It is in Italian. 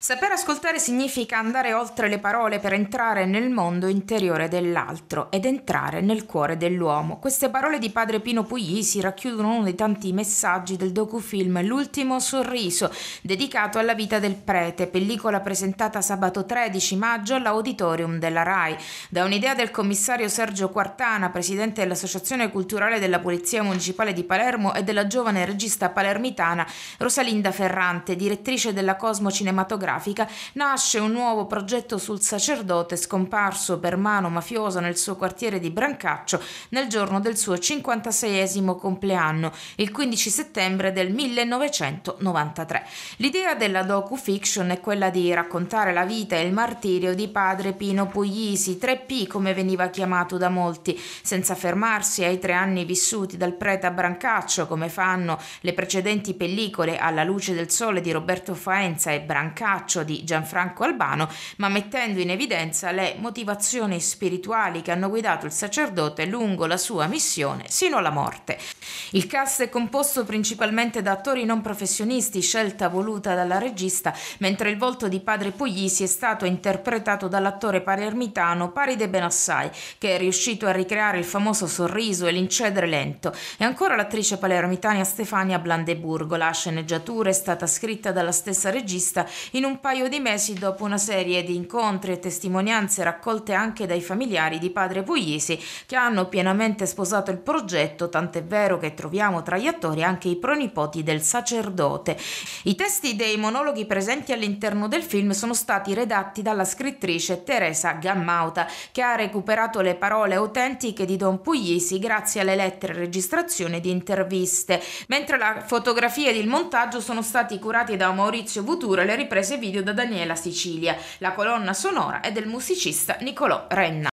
Saper ascoltare significa andare oltre le parole per entrare nel mondo interiore dell'altro ed entrare nel cuore dell'uomo. Queste parole di padre Pino Puglisi racchiudono uno dei tanti messaggi del docufilm L'ultimo sorriso, dedicato alla vita del prete, pellicola presentata sabato 13 maggio all'auditorium della RAI. Da un'idea del commissario Sergio Quartana, presidente dell'Associazione Culturale della Polizia Municipale di Palermo e della giovane regista palermitana Rosalinda Ferrante, direttrice della Cosmo Cinematografica cinematografica, nasce un nuovo progetto sul sacerdote scomparso per mano mafiosa nel suo quartiere di Brancaccio nel giorno del suo 56 esimo compleanno, il 15 settembre del 1993. L'idea della docu-fiction è quella di raccontare la vita e il martirio di padre Pino Puglisi, 3P come veniva chiamato da molti, senza fermarsi ai tre anni vissuti dal prete a Brancaccio come fanno le precedenti pellicole Alla luce del sole di Roberto Faenza e Brancaccio braccio di Gianfranco Albano, ma mettendo in evidenza le motivazioni spirituali che hanno guidato il sacerdote lungo la sua missione sino alla morte. Il cast è composto principalmente da attori non professionisti, scelta voluta dalla regista, mentre il volto di padre Puglisi è stato interpretato dall'attore palermitano Paride Benassai, che è riuscito a ricreare il famoso sorriso e l'incedere lento, e ancora l'attrice palermitana Stefania Blandeburgo. La sceneggiatura è stata scritta dalla stessa regista in un un paio di mesi dopo una serie di incontri e testimonianze raccolte anche dai familiari di padre Puglisi che hanno pienamente sposato il progetto, tant'è vero che troviamo tra gli attori anche i pronipoti del sacerdote. I testi dei monologhi presenti all'interno del film sono stati redatti dalla scrittrice Teresa Gammauta che ha recuperato le parole autentiche di Don Puglisi grazie alle lettere e registrazioni di interviste, mentre la fotografia ed il montaggio sono stati curati da Maurizio Vutura e le riprese video da Daniela Sicilia. La colonna sonora è del musicista Nicolò Renna.